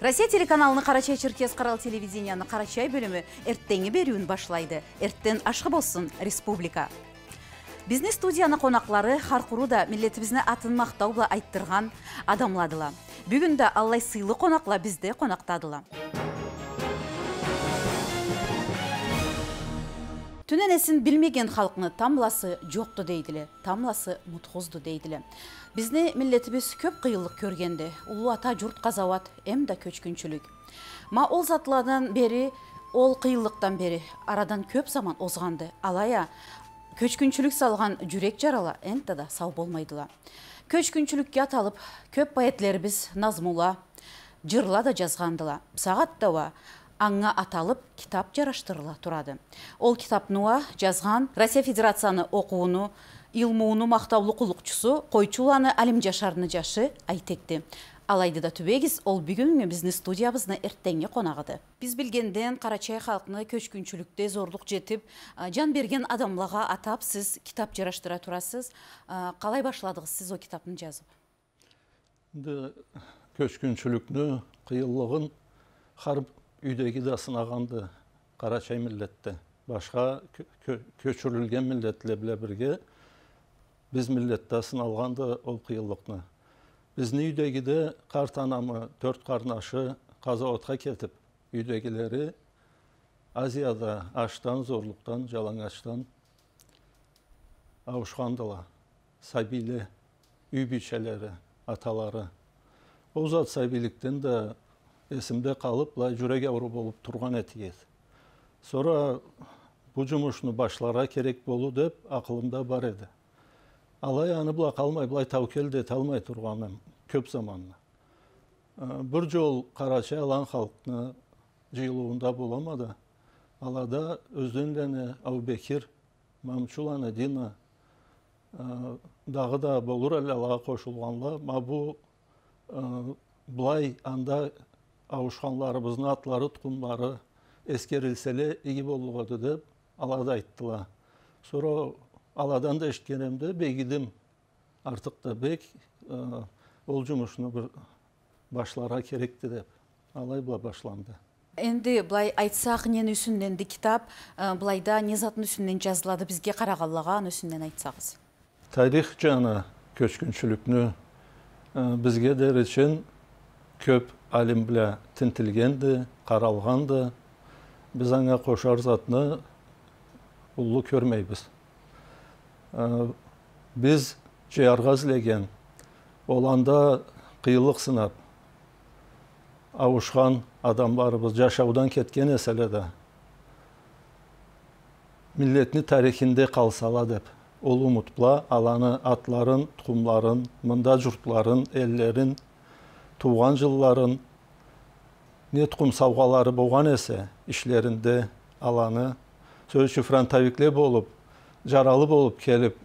Россия телеканалының Қарачай Черкес қарал телевизияны Қарачай бөлімі әрттені беруін башлайды. Әрттен ашқы болсын республика. Бизнес студияны қонақлары Харқұру да милетімізіне атын мақтаулы айттырған адамладыла. Бүгінді Аллай сыйлы қонақла бізде қонақтадыла. түненесін билмеген халкыны тамласы жоқты дейділі тамласы мутхузду дейділі бизни біз көп қиылық көргенде улуу ата жұрт забат эм да Ма ол затладан бері, ол қиылықтан бері арадан көп заман озғанды, алая көчкүнчүлүк салған жүрек жарала әнді да сау болмайдыла кәт алып, көп поэтлерибиз назмула жырла да жазгандыла дауа, аңа аталып китап жараштырыла турады ол китапнуа жазған россия федерацияны окууну илмууну мактаулуу кулукчусу койчуланы жашарыны жашы айтекти алайды да түбегіз ол бүгінгі бізні студиябызны эртеңге қонағыды біз білгенден қарачай қалқыны көчкүнчүлүктө зорлық жетіп жан берген адамлаға атап сіз китап жараштыра турасыз қалай башладыңыз сіз о кітапты жазып көчкүнчүлүктү үйдегі де сынағанды қарачай милletті башқа көшірілген милletле біле бірге біз милletте сыналғанды ол қиылдықны біздің үйдегі қарт анамы төрт қарнашы отқа кетіп үйдегілері азияда аштан зорлықтан жалаңаштан ауышқандыла сәбилі үй бичелери аталары ол зат сәбиліктен де эсимде қалып, былай жүрөк ауру болып тұрған еді Сора бул жумушну башлара керек болу деп акылымда бар еді алай аны қалмай, калмай былай табкел алмай турганым көп заманна ә, бир жол карача алан халкына жыйылуунда боламады. алада өздөн дене абубекир дина ә, дагы да болур эле алага кошулганла ә, былай анда ауышқанларыбыздың атлары тұқымдары ескерілселе игі болады деп алада айттыла соро аладан да эшиткенемде бегидим артыкта бек ол жумушну бир башларга керекти деп алай була башланды энди былай айтсак эмненин үсүнөн энди китап былай да заттын жазылады бізге қарағалыға анын айтсаңыз тарих жана көчкүнчүлүкнү бізге дәрі үшін көп әлем біле тінтілгенді қаралғанды біз аңа қошар затыны ұлы көрмейбіз ә, біз жиярға леген, оланда қиылық сынап ауышқан біз жашаудан кеткен де, Милетіні тарихинде қалсала деп ол ұмытпла аланы атларын тұқымларын мында жұртларын еллерін туған жылларын не тұқым сауғалары болған есе ішлерінде аланы сөзші фронтовикле болып жаралы болып келіп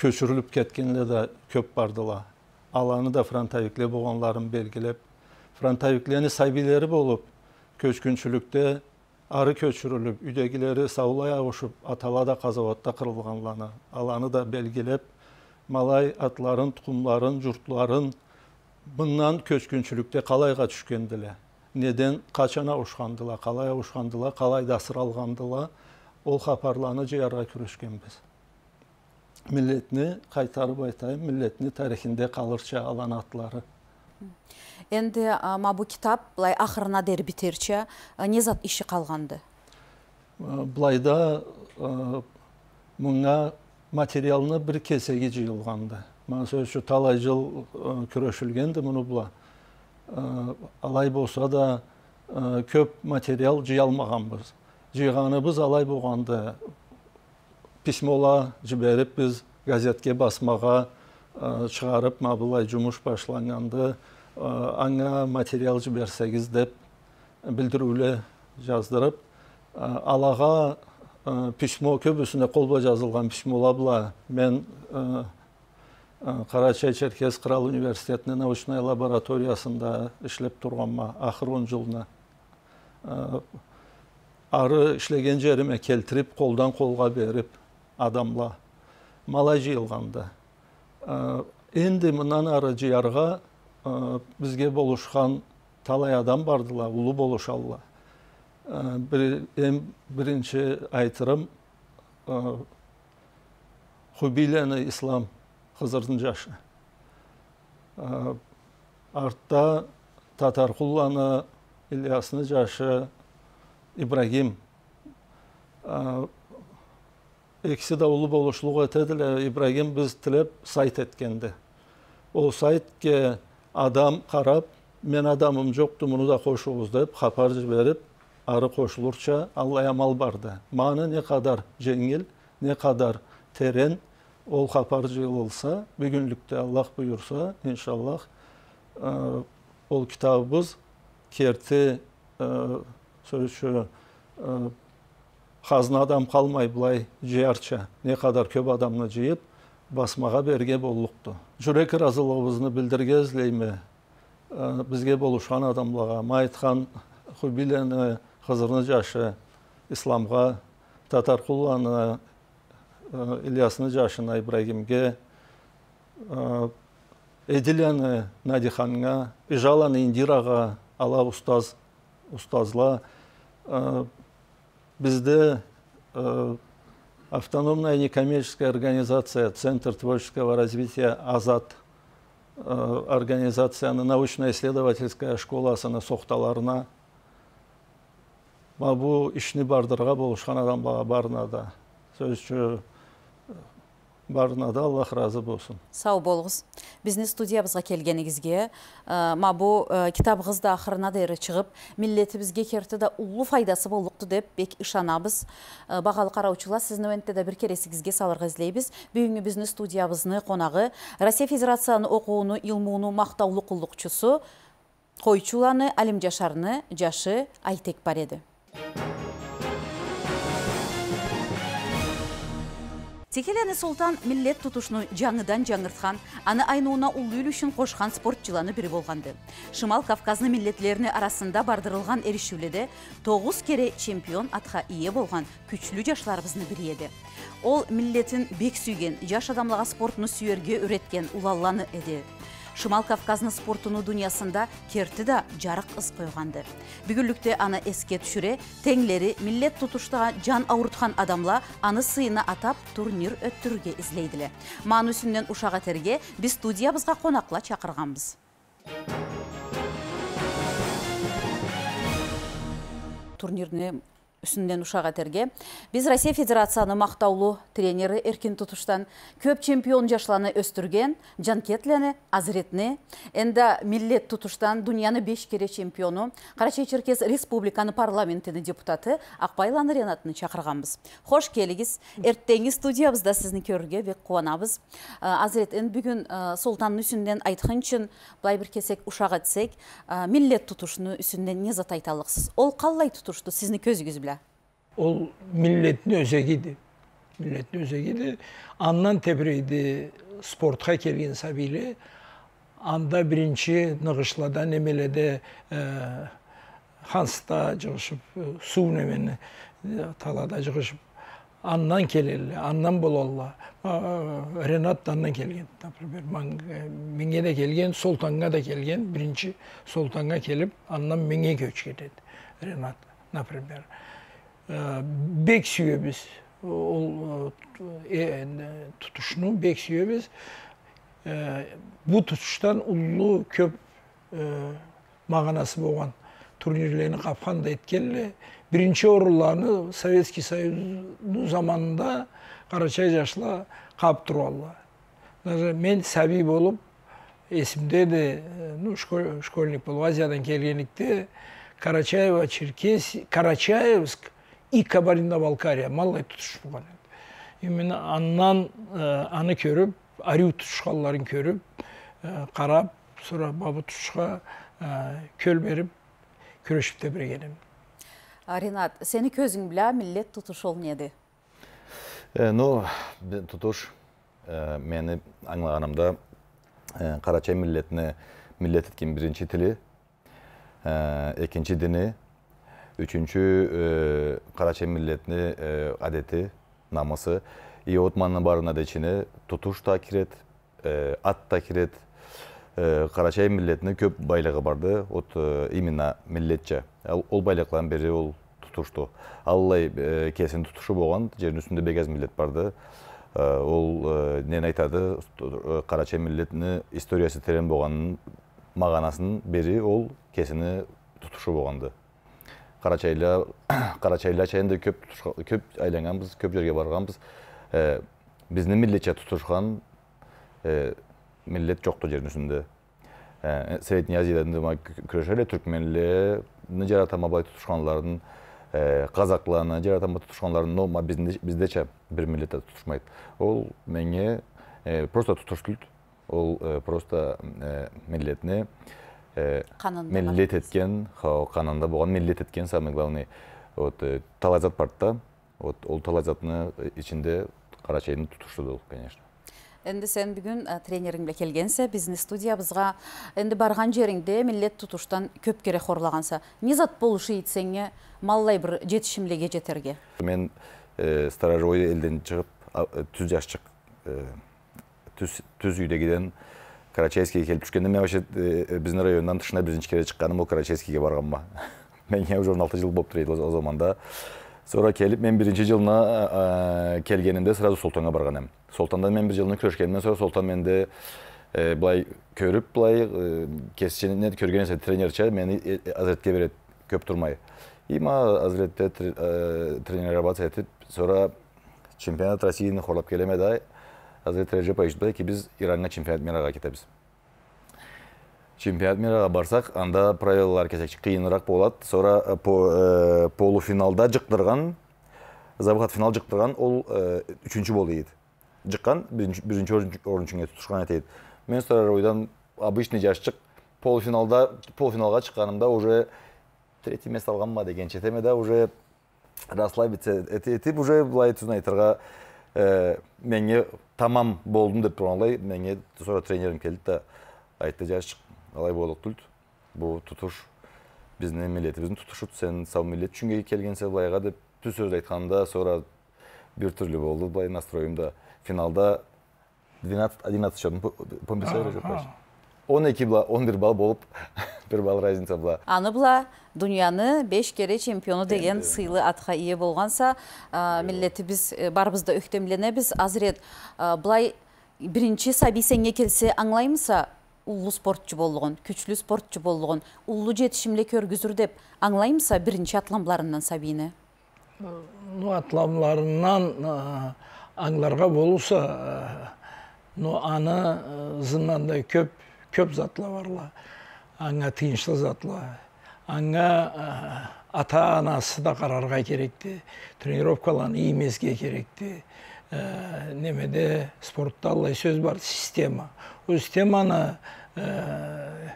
көшіріліп кеткенлер де көп бардыла аланы да фронтовикле болғанларын белгілеп фронтовиклені сәбилері болып көшкіншілікте ары көшіріліп үйдегілері саулай ауышып аталада да қазаватта қырылғанланы аланы да белгілеп малай атларын тұқымларын жұртларын мындан көчкүнчүлүктө қалайға түшкенділі. неден ұшқандыла, қалай калай ушкандыла калай алғандыла, ол хабарларны жыярга күрөшкөнбүз милдетни қайтарып айтайын милдетни тарихинде қалырша аланатлары Енді мына бұл китап былай ақырына дер бітерше не зат іші қалғанды былайда мынга материалны бир кесеги сөз талай жыл э, күрөшүлгөн ді э, алай болса да э, көп материал жый алмаганбыз жыйганыбыз алай болғанды. письмола жиберип биз газетке басмага чыгарып мабылай жұмыс жумуш башланганды аңа материал жиберсеңиз деп билдирүүлөр жаздырып алага письмо көбүсүнө қолба жазылған письмола мен Э, карачай черкес кырал университетінің научный лабораториясында иштеп турганма акыркы он жылына э, ары иштеген жериме келтирип қолдан қолға беріп, адамла малай жыйылганда э, энди мындан ары жыярга бізге болушкан талай адам бардыла ұлы болушалла эми биринчи айтырым хубилени ислам қызырдың жашы артта татарқұл ана жашы ибрагим екісі да ұлы болушылық ибрагим біз тілеп сайт еткенде ол сайтке адам қарап мен адамым жоқты мұны да қошуғыз деп хабар жіберіп ары қошылурша аллай амал барды маңы не қадар жеңіл не қадар терен, ол хапар жыйылылса бүгүнлүктө аллах буюрса иншаллах ол китабыбыз керти сөзчү қазына адам қалмай былай не қадар көп адамны жыйып басмаға берге боллукту жүрек ыраазылыгыбызды билдиргезлейми бізге болушкан адамлаға, Майтхан хубилени қызырны жашы исламга татаркулланы Ильясыны жашына ибрагимге эдиляны Надиханға ижаланы Индираға ала устаз устазла бізді автономная некоммерческая организация Центр творческого развития «Азат» организацияны научно-исследовательская школасына соқталарына бұл ішні бардырға болушқан адамға барынады сөзші барына да аллах разы болсын сау болыңыз біздің студиябызға келгеніңізге ә, ма бұл ә, кітабыңыз да ақырына шығып миллетімізге керті да улы пайдасы болықты деп бек ишанабыз ә, бағалы қараушылар сіздің өентте да бір кересіңізге салырға іздейбіз бүгінгі біздің студиябыздың қонағы россия федерацияның оқуыны илмуыны мақтаулы құлдықчысы қойчуланы әлімжашарны жашы айтек бар Текелені Султан миллет тұтушыны жаңыдан жаңыртқан, аны айнуына ұлдуыл үшін қошқан спорт жыланы бірі болғанды. Шымал Кавказны миллетлеріне арасында бардырылған ерішуледе тоғыз кере чемпион атқа ие болған күчлі жашларыбызны еді. Ол миллетін бек сүйген, жаш адамлаға спортыны сүйерге үреткен ұлалланы әді шымал Кавказны спортуну дүниясында керті да жарық ыз қойғанды. бүгүнлүктө аны әске түшіре, теңлери миллет тұтыштыға жан ауыртқан адамла аны сыйына атап турнир өттүрүүгө издейдиле маанүүсүнөн ушак этерге биз студиябызга қонақла чакырганбыз турнирне үсінден ұшаға терге Біз Россия Федерацияны мақтаулы тренері Эркин Тұтыштан көп чемпион жашланы өстірген, жанкетлені, азыретіні, әнді миллет Тұтыштан дүнияны 5 кере чемпиону, Қарачай Черкес Республиканы парламентіні депутаты Ақпайланы Ренатыны шақырғанбыз. Хош келігіз, әрттеңі студиябызда сізні көрге бек қуанабыз. Ә, азырет, әнді бүгін ә, Султанның үсінден айтқын үшін, былай бір кесек ә, миллет тұтушыны үсінден не зат айталықсыз. Ол қалай тұтушты, сізні көзігіз ол милеттің өзегі еді милеттің өзегі еді аннан спортқа келген сабили. анда бірінші нығышлада немеледе ә, ханста жығышып су немені талада жығышып аннан келелі аннан болалла ренат аннан келген например менге де келген солтанға да келген бірінші солтанға келіп аннан менге көш кетеді ренат например бек сүйебіз ол тұтышыны бек сүйебіз бұл тұтыштан ұлы көп мағанасы болған турнирлерін қапқанда да еткенле бірінші орынларны советский союз заманында қарачай жашла қап тұралла даже мен сәби болып есімде де ну школьник болып азиядан келгендікте карачаева черкесия карачаевск и кабардино-балкария малай тұтышып болған еді именно аннан ә, аны көріп Ариу тұтышқанларын көріп ә, қарап сұра бабы тұтышқа ә, көл беріп күрешіп те бірген ринат сені көзің біля милет тұтыш ол неде ну тұтыш мені аңлағанымда қарачай милетіне милет еткен бірінші тілі екінші діні үчүнчү карачай милдетини адети намысы и отманны баарын адечине тутуш да кирет ат да кирет карачай милдетинин көп байлыгы барды вот именно милдетче ол байлыктардын бири ол тутушту Аллай эле кесин болғанды, болгон жердин үстүндө бекез милдет барды ол нени айтады Қарачай милетінің историясы терең болғанын маганасын бири ол кесини тутушу болгонду қарачайла қарачайла чайында көп көп айланғанбыз көп жерге барғанбыз ә, біздің милletче тұтышқан ә, милlet жоқты жердің үстінде ә, средний азиядан күрешеле түркменлерді жаратама бай тұтышқанлардың ә, қазақларны жаратама тұтышқанлардың но бізде біздече бір миллетте тұтышмайды ол менге просто тұтыштылды ол просто ә, миллет еткен қанында болған миллет еткен самый главный вот талай зат бар да вот ол талай заттың ішінде қара конечно енді сен бүгін тренерің келгенсе біздің студиябызға енді барған жеріңде миллет тұтуштан көп кере хорлағанса не зат болушы сеңе маллай бір жетішімлеге жетерге мен ә, элден елден шығып түз жас түз, түз карачайскийге келип түшкөндө мен вообще э, биздин райондон тышына биринчи кере чыкканым бул карачайскийге барғаныма мен уже он алты жыл болуптур тұр еді ол заманда келип мен биринчи жылына э, э, келгенимде сразу султанга барған едім солтандан мен бир жылына көрішкенімнен соң солтан менде былай көрүп былай кесшенне көрген нәрсе тренерше мені әзіретке берет көп турмай и мага әзіретте тренироваться этип sonra чемпионат россияны хорлап келеме да Hazрeti Режеп айтбайки биз иранга чемпионат мирага кетебиз чемпионат мирага барсак анда правилалар кезекчи кыйыныраак болот sonra полуфиналда жыктырган забхат финал жыктырган ол үчүнчү болду дейт жыккан биринчи орун үчүн тутушкан айтет мен ойдон обычный жашчык полуфиналда полуфиналга чыкканымда уже третий место алганмба деген четеме да уже расслабиться этип уже былай түзүн айтырга менге тамам болдым деп алай менге sonra тренерім келді да айтты жашық алай болық дейді бұл тутуш біздің милетіміздің тұтышып сен сау милет үшін келгенсен былайға деп түз сөз айтқанда сора бір түрлі болды былай настроимда финалда 12 11 счетын помбисайра 12 11 балл болып бир бал разница аны була дүнияны беш кере чемпионы деген сыйлы атка ээ болгонса біз э, баарыбыз біз біз. азырет былай биринчи сабий сеңе келсе аңлаймысың улуу спортчу болугун күчілі спортчу болугун улуу жетишимди көргүзүр деп аңлайымса биринчи атламларынан сабийни э, ну атламларынан э, аңларға болуса ну аны зыннандай көп көп затлар аңа тыйыншылзатлы аңа э, ата анасы да қарарға керекті тренировкалан имезге керекті ә, немеде спортта алай сөз бар система ол системаны ә, э,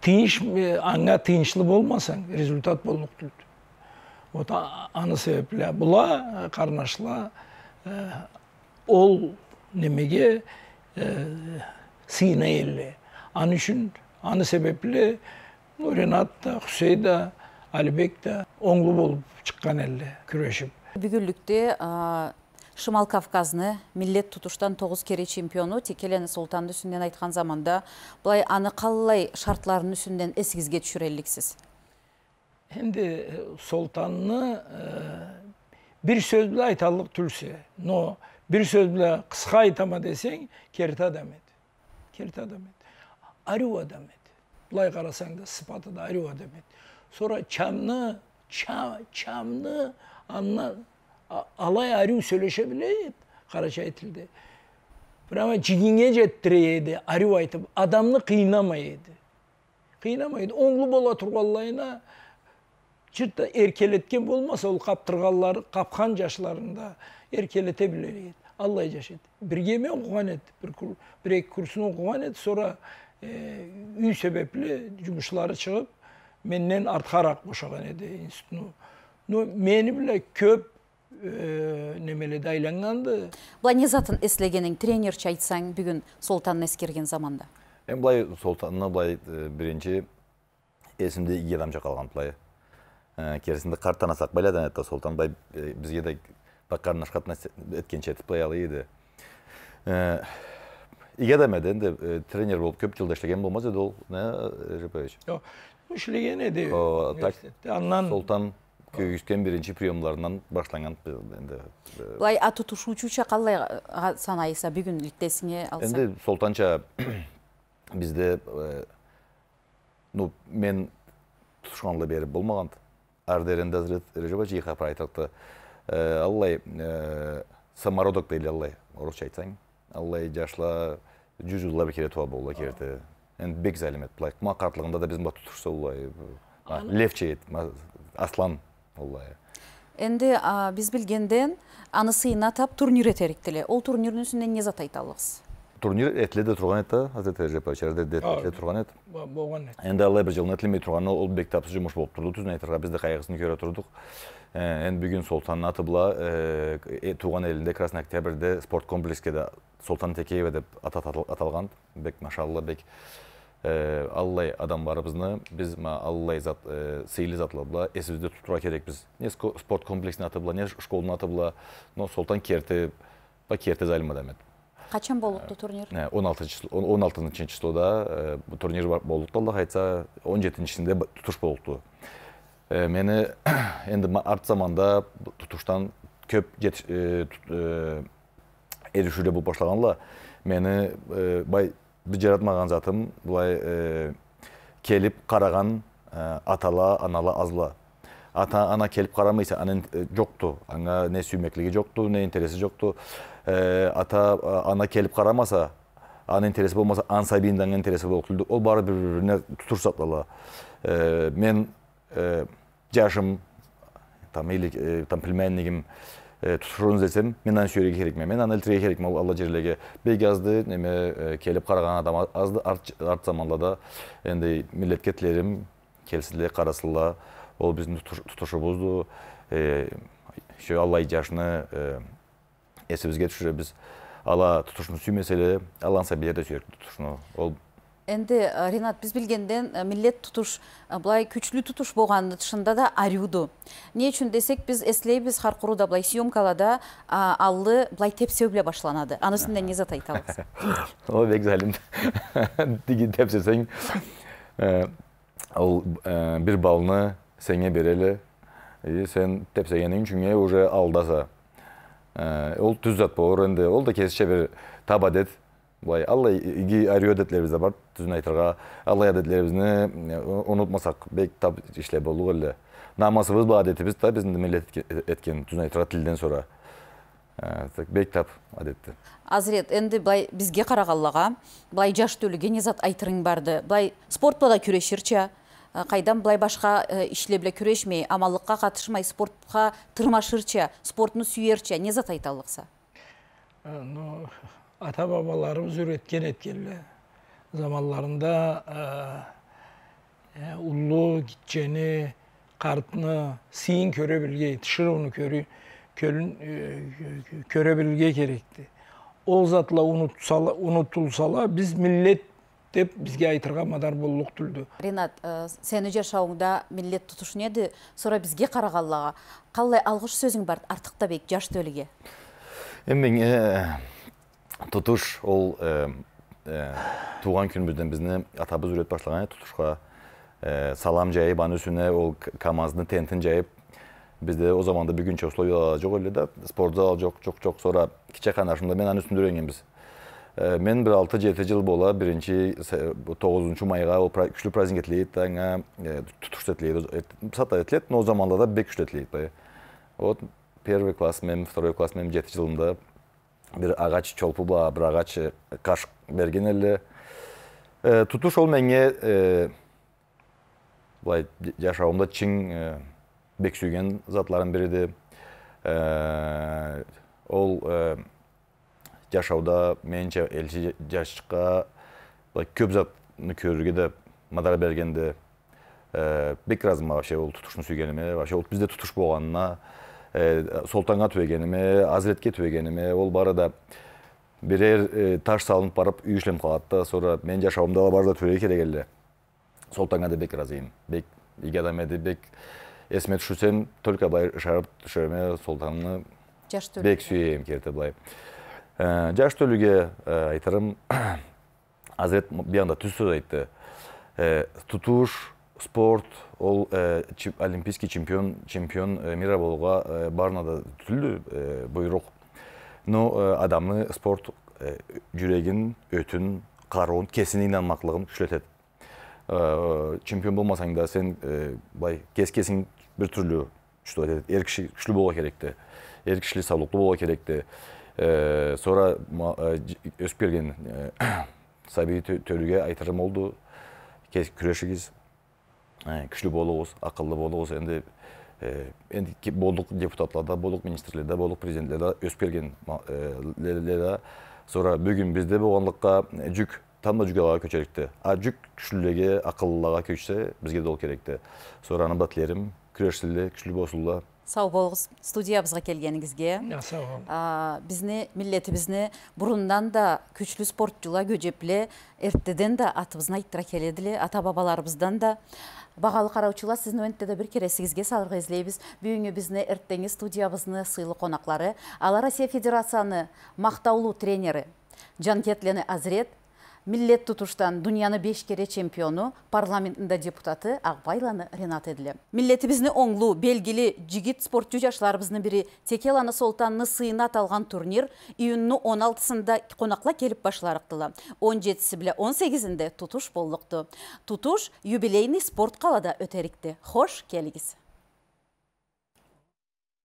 тыйыш аңа тыйыншылы болмасаң результат болмақ вот аны себепле бұла қарнашыла ол немеге ә, сыйына елі аны үшін аны себепле ренат да хусей да алибек да оңлу болып чыккан эле күрөшүп бүгүнлүктө шымал кавказны милет тутуштан тогуз кере чемпиону текелени султандын үстүнөн айткан заманда булай аны калай шартларынын үстүнөн эсиңизге түшүрө элексиз Şimdi бір e, сөз e, bir sözle но tülse, no bir айтама десең керт адам керт адам әру адам еді былай қарасаң да сыпаты да адам еді сора чамны ча, чамны анна алай әру сөйлеше біледі қараша тілде прямо жігіңе еді әру айтып адамны қинамайды қинамайды оңлы бола тұрғанлайына жұртты еркелеткен болмаса ол қаптырғанлары қапқан жашыларында еркелете білер еді аллай жашайды бірге мен оқыған еді бір, екі курсын оқыған еді сонра үй себеплі жұмысшылары шығып меннен артқарақ бошаған еді институтну но мени көп немелерде айланганды былай не затын эслегениң тренерчи айтсаң бүгін солтанны эскерген заманда эми былай солтанны былай биринчи эсимде эки адамча калган былай керісінде қарттанасақ байлады это да бізге де қарым қатынас еткенше игедем енді тренер болып көп жылда иштеген болмас еді ол ржепович жок иштеген эди так андан солтан күйгүзген бірінші приемларынан башланган енді былай а тутушуучуча калай бүгін бүгүнликтесиңе алса енді солтанша бізде ну мен тутушканла бери болмаган ардеренде азырет режебач ыйкап айтакты аллай самородок дейли аллай орусча айтсаң аллай жашла жүз жылда бир келе туа болла керте енді бек залимет былай макатлыгында да биздин тутушса улай лев аслан улай энди биз билгенден анысыйын атап турнир этерик ол турнирдің үстінде не зат айта аласыз турнир этледе турганета азерте жепачерде этледе турганет болгон энди ал бир жылын этлемей турганы ол бек тапсыз жумуш болуп турду түзүн айтырга биз да кайгысын көрө турдук энди бүгүн султандын аты була тууган элинде красный октябрьде спорт комплекске да солтан текеева деп аталган бек машалла бек аллай адамдарыбызны биз аллай зат сыйлы затлар була эсибизде тутура керек керекпиз не спорт комплексинин аты була не школдун аты була но султан керти керти залима демет качан болыпты э, турнир э, он алтынчы он алтынчы числода э, турнир болупту аллах айтса он жетинчисинде тутуш болыпты мени энди арт заманда тутуштан көп мени бай жаратмаган затым булай келип караган атала анала азла ата ана келіп қарамайса анын жокту аңа не сүймөклүгү жокту не интереси жокту ата ана келіп қарамаса анын интереси болмаса ансабинде аңа интереси болтулду ол баары бири бирине тутурсак дала мен жашым там или там племяннигим десем мен аны сүйөргө керекмин мен аны өлтүргө керекмин ал алла жерлеге беги азды неме келип караган адам азды арт заманда да милетке тилерим келсе деле ол біздің тұтушыбызды еще алла жашыны эсибизге түшүрө биз алла тутушуну сүймесе эле алганса билер да сүйеді тутушуну ол энди ринат биз билгенден милет тутуш былай күчлүү тутуш болгону тышында да арюду эмне үчүн десек биз эслейбиз har курууда булай съемкалада аллы булай тепсөө беле башланады аны сизден зат айта аласыз ооба бек залим тиги тепсесең ол бир баллны сенге берели и сен тепсегеннен үчүн уже алдаса ол түз зат болор энди ол да керісінше бир таба дет былай алла иги арию бар түзүн айтырға. алла адетлерибизди унутмасак бек тап иштеп болдук эле намазыбыз ба адетибиз да биздин милет эткен түзүн айтырга тилден сора бек тап адетти азырет энди былай бизге карагаллага былай жаш түлүгө генезат айтырың барды былай спортто да күрөшүрчү Э, қайдан былай башқа ишле э, біле күрешмей амалыққа қатышмай, спортқа тырмашырча спортыны сүйерче не зат айта алыкса э, ну ата бабаларыбыз үйрөткөн эткенле заманларында улуу кичени қартыны, сыйын көрө билгей тышырууну көрө билгей керекті ол затла унутулсала біз миллет деп бізге айтырға мадар түлді. түлді ринат э, сени шауыңда милет еді неді? сура бізге қарағаллаға. Қалай алғыш сөзің бар артыктабек жаш төліге? эми тутуш ол туған күнүбүздөн биздин атабыз үйрөтүп башлаган тутушка салам жайып анын үстүнө ол камаздын тентін жайып Бізде о заманда бүгүнчө условиялар жоқ эле да спорт зал жоқ жоқ жок сонра мен анын үстүндө мен бир алты жыл бола биринчи тогузунчу майга ол күчтүү прайзинг этилет аңа тутуш сата но бек вот первый класс мен второй класс мен жети жылымда бір агач чолпу бла бір ағач кашык берген эле тутуш ол менге былай жашауымда чың бек сүйген затлардын бириди ол жашоодо менимче элчи жашка мындай көп затты көрүүгө да мадар бергенде э, бек ыраазымын вообще бул тутушну сүйгениме вообще бул бизде тутуш болгонуна э, султанга түбөгениме азиретке түбөгениме ол баары да бирер э, таш салынып барып үй ишленип калат да sonra менин жашоомдо ал баары да түбөге керек эле султанга да бек ыраазымын бек ийге адам эди бек эсиме түшүрсөм только былай шарып түшөм жаш бек сүйөм керте былай Э, жаш төлүге э, айтарым азырет биягында түз сөз айтты э, тутуш спорт ол олимпийский чемпион чемпион мира болууга баарына да түзүлдү буйрук но адамны спорт жүрөгүн өтүн кароон кесине инанмаклыгын күчөтөт чемпион болмасаң да сен былай кескесің бір түрлі что айтады ер кіші күшлі болу керек те ер саулықты болу керек Sonra өсіп келген Сәби Төліге айтырым олды, күрешігіз, күшлі болуыз, ақыллы болуыз. Енді енді болдық депутатларда болдық министрлерде болдық президентлерде өсіп келген sonra бүгін бізде болғандыққа жүк тамда жүк алға көчерікті а жүк күшлілеге ақыллыға көшсе бізге де ол керекті соранын ба тілерім күрешсілі күшлі сау болыңыз студиябызға келгеніңізге сау болыңыз бізне бізіне бұрындан да күчлүү спортчула көжөпле эртеден да атыбызны айттыра келедиле ата бабаларыбыздан да бағалы қараушылар сіздің өңітті де бір сізге салырға іздейбіз бүгінгі бізді студия студиябыздың сыйлы қонақлары алар россия федерацияны мақтаулы тренері жанкетлене азрет. Millet тұтуштан дүнияны 5 кере чемпиону парламентында депутаты Ағбайланы Ренат Эділі. Милетибізні оңлу, белгілі спорт спортчу жашларыбызны бірі Текеланы Солтанны сыйына талған турнир үйінні 16-сында қонақла келіп башларықтылы. 17-сі біле 18-інде тұтуш болдықты. Тұтуш юбилейный спорт қалада өтерікті. Хош келігіз.